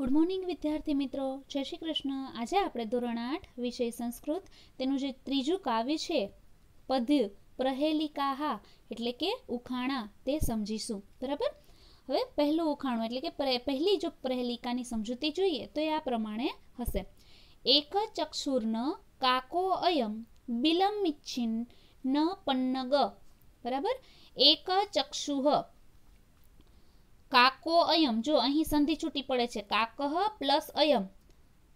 good morning વિદ્યાર્થી મિત્રો જય શ્રી કૃષ્ણ આજે આપણે ધોરણ આઠ વિષય સંસ્કૃત તેનું જે ત્રીજું કાવ્ય છે પદ્ય પ્રહેલિકાહા એટલે કે ઉખાણા તે સમજીશું બરાબર હવે પહેલું ઉખાણું એટલે કે પહેલી જો પ્રહેલિકાની સમજૂતી જોઈએ તો એ આ પ્રમાણે હશે એક ચક્ષુર્ન કાકો અયમ બિલમ ઇચ્છિન ન પન્નગ બરાબર એક ચક્ષુહ કાકો અયમ જો અહીં સંધિ છૂટી પડે છે કાકહ પ્લસ અયમ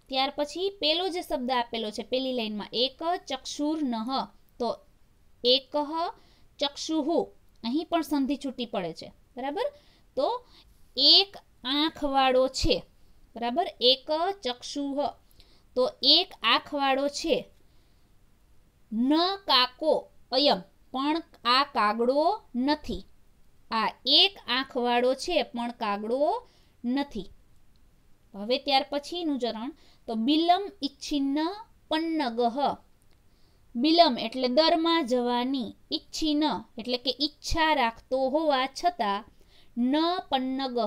ત્યાર પછી પેલો જે શબ્દ આપેલો છે પેલી લાઈનમાં એક ચક્ષુર નહ તો એક ચક્ષુહુ અહીં પણ સંધિ છૂટી પડે છે બરાબર તો એક આંખવાળો છે બરાબર એક ચક્ષુહ તો એક આંખવાળો છે ન કાકો અયમ પણ આ કાગડો નથી આ એક આંખવાળો છે પણ કાગડો નથી હવે ત્યાર પછીનું ચરણ તો બિલમ ઇચ્છિન્ન પન્નગહ બિલમ એટલે દરમાં જવાની ઈચ્છિન એટલે કે ઈચ્છા રાખતો હોવા છતાં ન પન્નગહ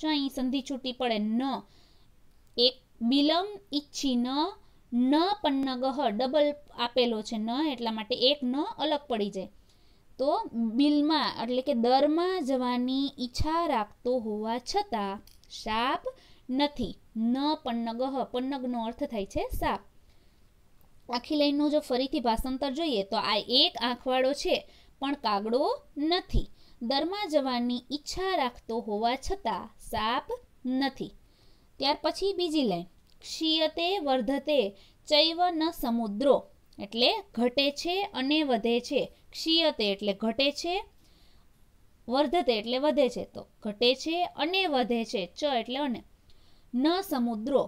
જો અહીં સંધિ છૂટી પડે ન એક બિલમ ઇચ્છિન ન પન્નગહ ડબલ આપેલો છે ન એટલા માટે એક ન અલગ પડી જાય તો બિલમાં એટલે કે દરમાં જવાની ઈચ્છા રાખતો હોવા છતાં સાપ નથી ન પન્નગહ પન્નગનો અર્થ થાય છે સાપ આખી લાઈનનું જો ફરીથી ભાષાંતર જોઈએ તો આ એક આંખવાળો છે પણ કાગડો નથી દરમાં જવાની ઈચ્છા રાખતો હોવા છતાં સાપ નથી ત્યાર પછી બીજી લાઈન ક્ષીયતે વર્ધતે ચૈવ ન સમુદ્રો એટલે ઘટે છે અને વધે છે ક્ષીયતે એટલે ઘટે છે વર્ધતે એટલે વધે છે તો ઘટે છે અને વધે છે ચ એટલે અને ન સમુદ્રો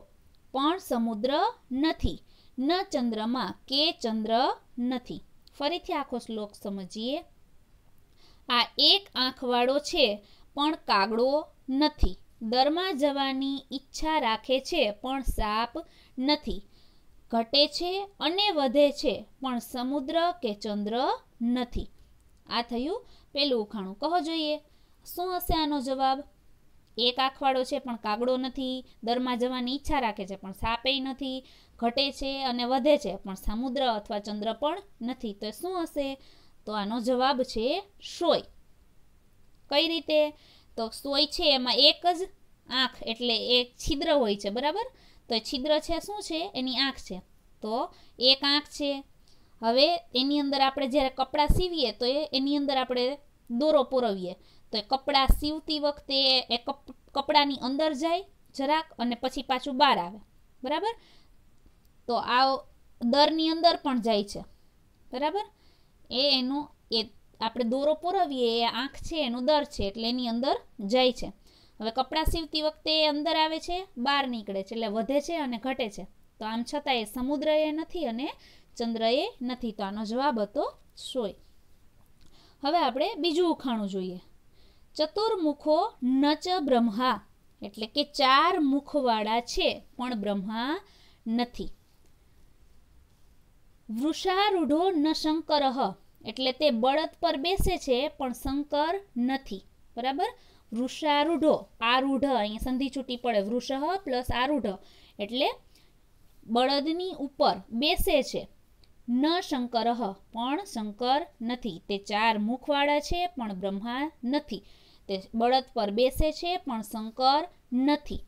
પણ સમુદ્ર નથી ન ચંદ્રમાં કે ચંદ્ર નથી ફરીથી આખો શ્લોક સમજીએ આ એક આંખવાળો છે પણ કાગડો નથી દરમાં જવાની ઈચ્છા રાખે છે પણ સાપ નથી ઘટે છે અને વધે છે પણ સમુદ્ર કે ચંદ્ર નથી આ થયું પેલું ઉખાણું કહો જોઈએ શું હશે આનો જવાબ એક આખવાડો છે પણ કાગડો નથી દરમાં જવાની ઈચ્છા રાખે છે પણ સાપે નથી ઘટે છે અને વધે છે પણ સમુદ્ર અથવા ચંદ્ર પણ નથી તો શું હશે તો આનો જવાબ છે સોય કઈ રીતે તો સોય છે એમાં એક જ આંખ એટલે એક છિદ્ર હોય છે બરાબર તો છિદ્ર છે શું છે એની આંખ છે તો એક આંખ છે હવે એની અંદર આપણે જ્યારે કપડાં સીવીએ તો એ એની અંદર આપણે દોરો પુરવીએ તો એ કપડાં સીવતી વખતે એ કપડાની અંદર જાય જરાક અને પછી પાછું બહાર આવે બરાબર તો આ દરની અંદર પણ જાય છે બરાબર એ એનું એ આપણે દોરો પુરવીએ એ આંખ છે એનું દર છે એટલે એની અંદર જાય છે હવે કપડાં સીવતી વખતે એ અંદર આવે છે બહાર નીકળે છે એટલે વધે છે અને ઘટે છે તો આમ છતાં એ સમુદ્રએ નથી અને ચંદ્રએ નથી તો આનો જવાબ હતો સોય હવે આપણે બીજું ઉખાણું જોઈએ ચતુર્મુખો નચ બ્રહ્મા એટલે કે ચાર મુખવાળા છે પણ બ્રહ્મા નથી વૃષારૂઢો ન શંકર એટલે તે બળદ પર બેસે છે પણ શંકર નથી બરાબર વૃષારૂઢો આરૂઢ અહીંયા સંધિ છૂટી પડે વૃષહ પ્લસ આરૂઢ એટલે બળદની ઉપર બેસે છે ન શંકર પણ શંકર નથી તે ચાર મુખવાળા છે પણ બ્રહ્મા નથી તે બળદ પર બેસે છે પણ શંકર નથી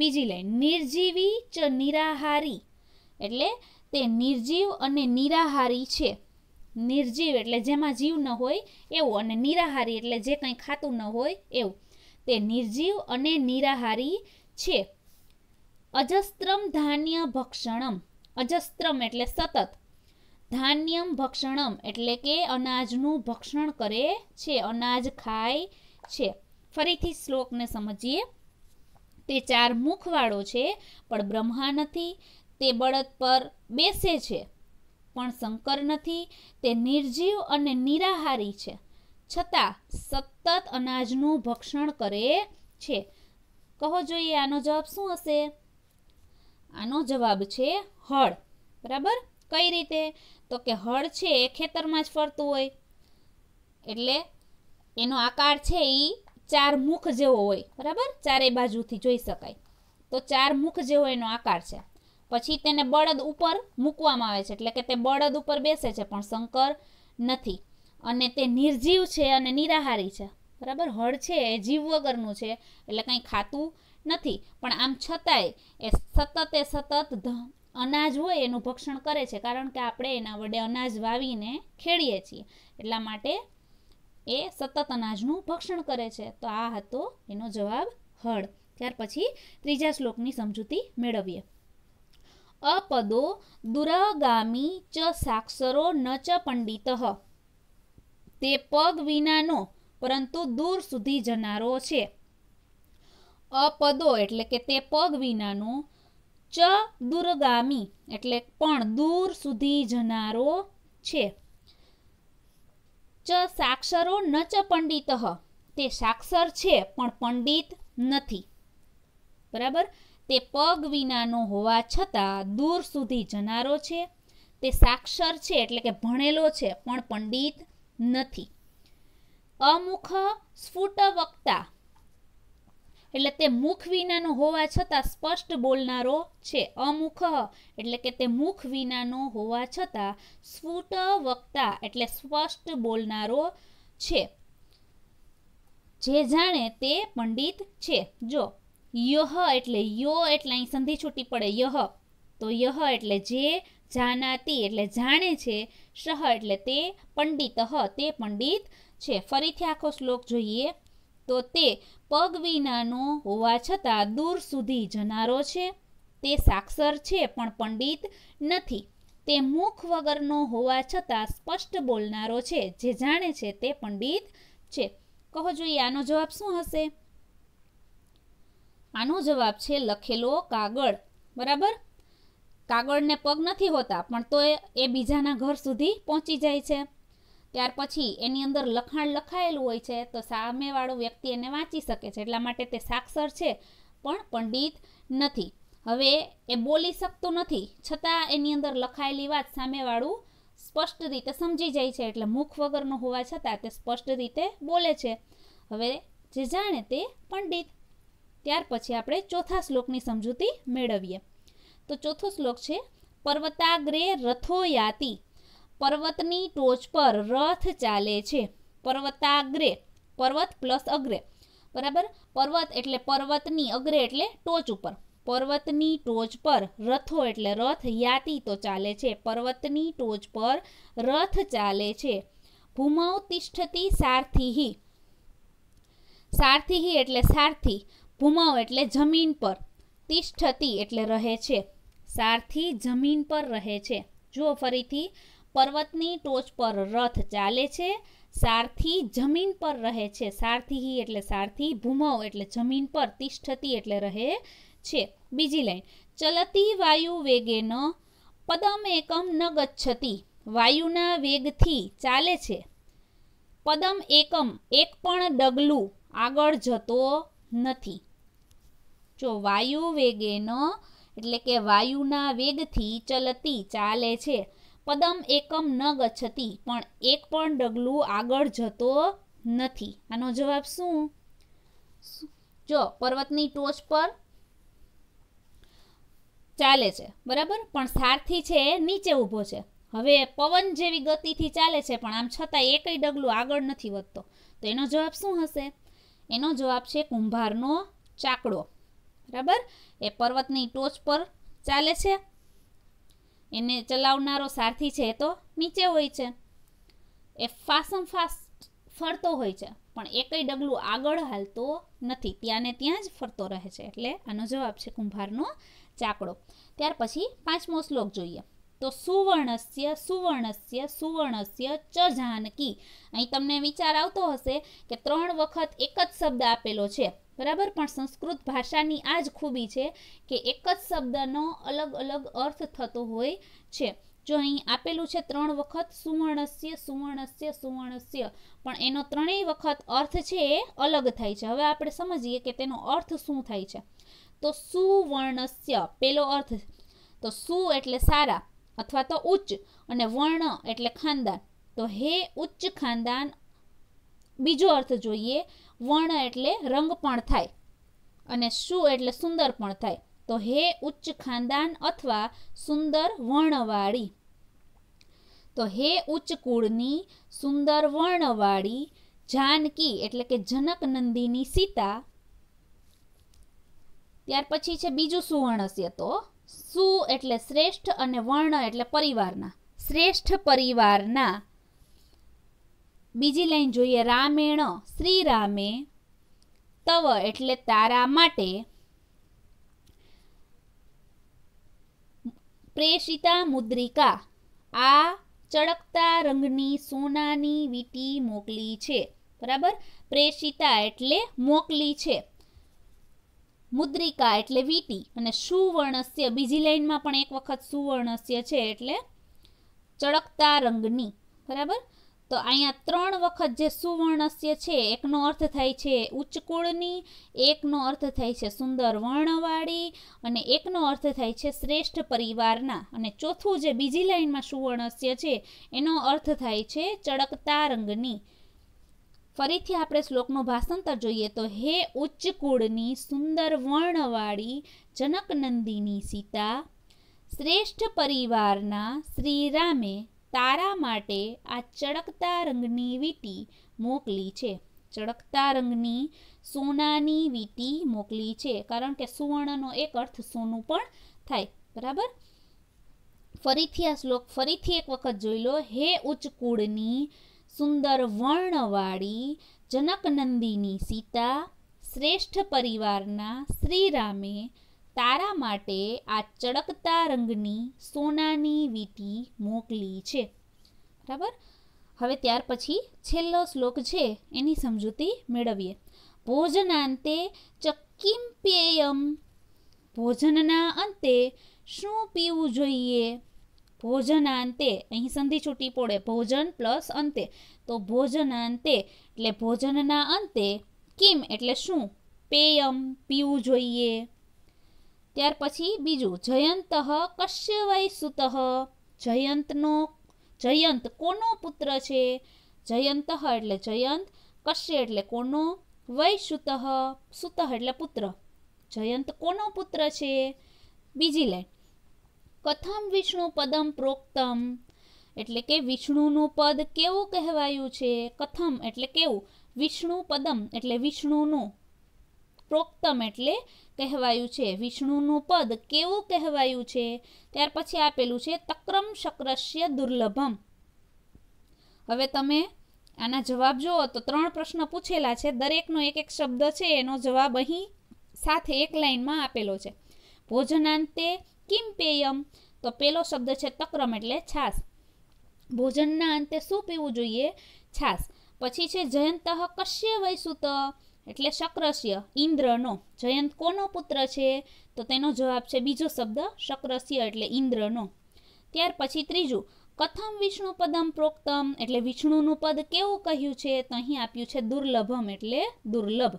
બીજી લાઈન નિર્જીવી ચ નિરાહારી એટલે તે નિર્જીવ અને નિરાહારી છે નિર્જીવ એટલે જેમાં જીવ ન હોય એવું અને નિરાહારી એટલે જે કંઈ ખાતું ન હોય એવું તે નિર્જીવ અને નિરાહારી છે અજસ્ત્રમ ધાન્ય ભક્ષણમ અજસ્ત્રમ એટલે સતત ધાન્યમ ભક્ષણમ એટલે કે અનાજનું ભક્ષણ કરે છે અનાજ ખાય છે ફરીથી શ્લોકને સમજીએ તે ચાર મુખવાળો છે પણ બ્રહ્મા નથી તે બળદ પર બેસે છે પણ શંકર નથી તે નિર્જીવ અને નિરાહારી છે છતાં સતત અનાજનું ભક્ષણ કરે છે કહો જોઈએ આનો જવાબ શું હશે આનો જવાબ છે હળ બરાબર કઈ રીતે તો કે હળ છે એ ખેતરમાં જ ફરતું હોય એટલે એનો આકાર છે એ ચાર મુખ જેવો હોય બરાબર ચારે બાજુથી જોઈ શકાય તો ચાર મુખ જેવો એનો આકાર છે પછી તેને બળદ ઉપર મૂકવામાં આવે છે એટલે કે તે બળદ ઉપર બેસે છે પણ શંકર નથી અને તે નિર્જીવ છે અને નિરાહારી છે બરાબર હળ છે એ જીવ વગરનું છે એટલે કંઈ ખાતું નથી પણ આમ છતાંય એ સતત એ સતત અનાજ હોય એનું ભક્ષણ કરે છે કારણ કે આપણે એના વડે અનાજ વાવીને ખેડીએ છીએ એટલા માટે એ સતત અનાજનું ભક્ષણ કરે છે તો આ હતો એનો જવાબ હળ ત્યાર પછી ત્રીજા શ્લોકની સમજૂતી મેળવીએ અપદો દુરગામી ચ સાક્ષરો ન ચ પંડિત તે પગ વિનાનો પરંતુ દૂર સુધી જનારો છે અપદો એટલે કે તે પગ વિનાનો ચ દુર્ગામી એટલે પણ દૂર સુધી જનારો છે ચ સાક્ષરો ન ચ પંડિત તે સાક્ષર છે પણ પંડિત નથી બરાબર તે પગ વિનાનો હોવા છતાં દૂર સુધી જનારો છે તે સાક્ષર છે એટલે કે ભણેલો છે પણ પંડિત નથી અમુખ સ્ફુટ વક્તા એટલે તે મુખ વિનાનો હોવા છતાં સ્પષ્ટ બોલનારો છે અમુખ એટલે કે તે મુખ વિનાનો હોવા છતાં સ્ફુટ વક્તા એટલે સ્પષ્ટ બોલનારો છે જે જાણે તે પંડિત છે જો યહ એટલે યો એટલે અહીં સંધિ છૂટી પડે યહ તો યહ એટલે જે જાનાતી એટલે જાણે છે શહ એટલે તે પંડિત તે પંડિત છે ફરીથી આખો શ્લોક જોઈએ તો તે પગ વિનાનો હોવા છતાં દૂર સુધી જનારો છે તે સાક્ષર છે પણ પંડિત નથી તે મુખ વગરનો હોવા છતાં સ્પષ્ટ બોલનારો છે જે જાણે છે તે પંડિત છે કહો જોઈએ આનો જવાબ શું હશે આનો જવાબ છે લખેલો કાગળ બરાબર કાગળને પગ નથી હોતા પણ તો એ બીજાના ઘર સુધી પહોંચી જાય છે ત્યાર પછી એની અંદર લખાણ લખાયેલું હોય છે તો સામેવાળો વ્યક્તિ એને વાંચી શકે છે એટલા માટે તે સાક્ષર છે પણ પંડિત નથી હવે એ બોલી શકતો નથી છતાં એની અંદર લખાયેલી વાત સામેવાળું સ્પષ્ટ રીતે સમજી જાય છે એટલે મુખ વગરનો હોવા છતાં તે સ્પષ્ટ રીતે બોલે છે હવે જે જાણે તે પંડિત ત્યાર પછી આપણે ચોથા શ્લોકની સમજૂતી મેળવીએ તો ચોથો શ્લોક છે પર્વતાગ્રે રથો યાતિ પર્વતની ટોચ પર રથ ચાલે છે પર્વતાગ્રે પર્વત પ્લસ અગ્રે બરાબર પર્વત એટલે પર્વતની અગ્રે એટલે ટોચ ઉપર પર્વતની ટોચ પર રથો એટલે રથ યાતિ તો ચાલે છે પર્વતની ટોચ પર રથ ચાલે છે ભૂમૌ તિષ્ઠતી સારથીહી સારથીહી એટલે સારથી ભૂમાવ એટલે જમીન પર તિષ્ઠતી એટલે રહે છે સારથી જમીન પર રહે છે જુઓ ફરીથી પર્વતની ટોચ પર રથ ચાલે છે સારથી જમીન પર રહે છે સારથી એટલે સારથી ભૂમવ એટલે જમીન પર તિષ્ઠતી એટલે રહે છે બીજી લાઈન ચલતી વાયુ વેગેન પદમ એકમ ન ગચ્છતી વાયુના વેગથી ચાલે છે પદમ એકમ એક પણ ડગલું આગળ જતો નથી જો વાયુ વેગેનો એટલે કે વાયુના વેગથી ચલતી ચાલે છે પદમ એકમ ન ગછતી પણ એક પણ ડગલું આગળ જતો નથી આનો જવાબ શું જો પર્વતની ટોચ પર ચાલે છે બરાબર પણ સારથી છે નીચે ઊભો છે હવે પવન જેવી ગતિથી ચાલે છે પણ આમ છતાં એકય ડગલું આગળ નથી વધતો તો એનો જવાબ શું હશે એનો જવાબ છે કુંભારનો ચાકડો બરાબર એ પર્વતની ટોચ પર ચાલે છે એને ચલાવનારો સારથી છે એ તો નીચે હોય છે એ ફાસમ ફાસ્ટ ફરતો હોય છે પણ એકય ડગલું આગળ હાલતો નથી ત્યાં ને ત્યાં જ ફરતો રહે છે એટલે આનો જવાબ છે કુંભારનો ચાકડો ત્યાર પછી પાંચમો શ્લોક જોઈએ તો સુવર્ણસ્ય સુવર્ણસ્ય સુવર્ણસ્ય ચ જાનકી અહીં તમને વિચાર આવતો હશે કે ત્રણ વખત એક જ શબ્દ આપેલો છે બરાબર પણ સંસ્કૃત ભાષાની આ જ ખૂબી છે કે એક જ શબ્દનો અલગ અલગ અર્થ થતો હોય છે જો અહીં આપેલું છે ત્રણ વખત સુવર્ણસ્ય સુવર્ણસ્ય સુવર્ણસ્ય પણ એનો ત્રણેય વખત અર્થ છે એ અલગ થાય છે હવે આપણે સમજીએ કે તેનો અર્થ શું થાય છે તો સુવર્ણસ્ય પેલો અર્થ તો સુ એટલે સારા અથવા તો ઉચ્ચ અને વર્ણ એટલે ખાનદાન તો હે ઉચ્ચ ખાનદાન બીજો અર્થ જોઈએ વર્ણ એટલે રંગ પણ થાય અને શું એટલે સુંદર પણ થાય તો હે ઉચ્ચ ખાનદાન અથવા સુંદર વર્ણવાળી તો હે ઉચ્ચ કુળની સુંદર વર્ણવાળી જાનકી એટલે કે જનક નંદીની સીતા ત્યાર પછી છે બીજું સુવર્ણસ્ય તો સુ એટલે શ્રેષ્ઠ અને વર્ણ એટલે પરિવારના શ્રેષ્ઠ પરિવારના બીજી લાઈન જોઈએ રામેણ શ્રી રામે તવ એટલે તારા માટે પ્રેષિતા મુદ્રિકા આ ચળકતા રંગની સોનાની વીટી મોકલી છે બરાબર પ્રેષિતા એટલે મોકલી છે મુદ્રિકા એટલે વીટી અને સુવર્ણસ્ય બીજી લાઈનમાં પણ એક વખત સુવર્ણસ્ય છે એટલે ચળકતા રંગની બરાબર તો અહીંયા ત્રણ વખત જે સુવર્ણસ્ય છે એકનો અર્થ થાય છે ઉચ્ચ કુળની એકનો અર્થ થાય છે સુંદર વર્ણવાળી અને એકનો અર્થ થાય છે શ્રેષ્ઠ પરિવારના અને ચોથું જે બીજી લાઈનમાં સુવર્ણસ્ય છે એનો અર્થ થાય છે ચળકતા રંગની ફરીથી આપણે શ્લોકનું ભાષાંતર જોઈએ તો હે ઉચ્ચ કુળની સુંદર વર્ણવાળી જનકનંદિની સીતા શ્રેષ્ઠ પરિવારના શ્રીરામે તારા માટે આ ચળકતા રંગની વીટી મોકલી છે ચળકતા રંગની સોનાની વીટી મોકલી છે કારણ કે સુવર્ણનો એક અર્થ સોનું પણ થાય બરાબર ફરીથી આ શ્લોક ફરીથી એક વખત જોઈ લો હે ઉચ્ચ કુળની સુંદર વર્ણવાળી જનકનંદીની સીતા શ્રેષ્ઠ પરિવારના શ્રીરામે તારા માટે આ ચળકતા રંગની સોનાની વીટી મોકલી છે બરાબર હવે ત્યાર પછી છેલ્લો શ્લોક છે એની સમજૂતી મેળવીએ ભોજનાંતે ચક્કીમ પેયમ ભોજનના અંતે શું પીવું જોઈએ ભોજનાંતે અહીં સંધિ છૂટી પડે ભોજન પ્લસ અંતે તો ભોજનાંતે એટલે ભોજનના અંતે કિમ એટલે શું પેયમ પીવું જોઈએ ત્યાર પછી બીજું જયંત કશ્યવય સુત જયંતનો જયંત કોનો પુત્ર છે જયંત એટલે જયંત કશ્ય એટલે કોનો વય સુત સુત એટલે પુત્ર જયંત કોનો પુત્ર છે બીજી લાઈન કથમ વિષ્ણુ પદમ પ્રોક્તમ એટલે કે વિષ્ણુનું પદ કેવું કહેવાયું છે કથમ એટલે કેવું વિષ્ણુ પદમ એટલે વિષ્ણુનું પ્રોક્તમ એટલે કહેવાયું છે વિષ્ણુનું પદ કેવું કહેવાયું છે ત્યાર પછી આપેલું છે તક્રમ શક્રશ્ય દુર્લભમ હવે તમે આના જવાબ જુઓ તો ત્રણ પ્રશ્ન પૂછેલા છે દરેકનો એક એક શબ્દ છે એનો જવાબ અહીં સાથે એક લાઇનમાં આપેલો છે ભોજનાંતે કિમ પેયમ તો પેલો શબ્દ છે તક્રમ એટલે છાસ ભોજનના અંતે શું પીવું જોઈએ છાસ પછી છે જયંત કશ્ય વૈસુત એટલે શક્રસ્ય ઇન્દ્રનો જયંત કોનો પુત્ર છે તો તેનો જવાબ છે બીજો શબ્દ શક્રસ્ય એટલે ઇન્દ્રનો ત્યાર પછી ત્રીજું કથમ વિષ્ણુ પદમ પ્રોક્તમ એટલે વિષ્ણુનું પદ કેવું કહ્યું છે તો અહીં આપ્યું છે દુર્લભમ એટલે દુર્લભ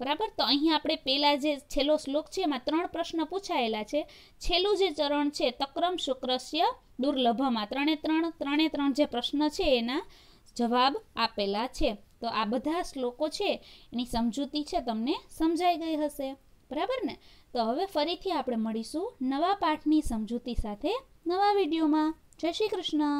બરાબર તો અહીં આપણે પહેલાં જે છેલ્લો શ્લોક છે એમાં ત્રણ પ્રશ્ન પૂછાયેલા છે છેલ્લું જે ચરણ છે તક્રમ શુક્રસ્ય દુર્લભમાં ત્રણે ત્રણ ત્રણે ત્રણ જે પ્રશ્ન છે એના જવાબ આપેલા છે તો આ બધા શ્લોકો છે એની સમજૂતી છે તમને સમજાઈ ગઈ હશે બરાબર ને તો હવે ફરીથી આપણે મળીશું નવા પાઠની સમજૂતી સાથે નવા વિડીયોમાં જય શ્રી કૃષ્ણ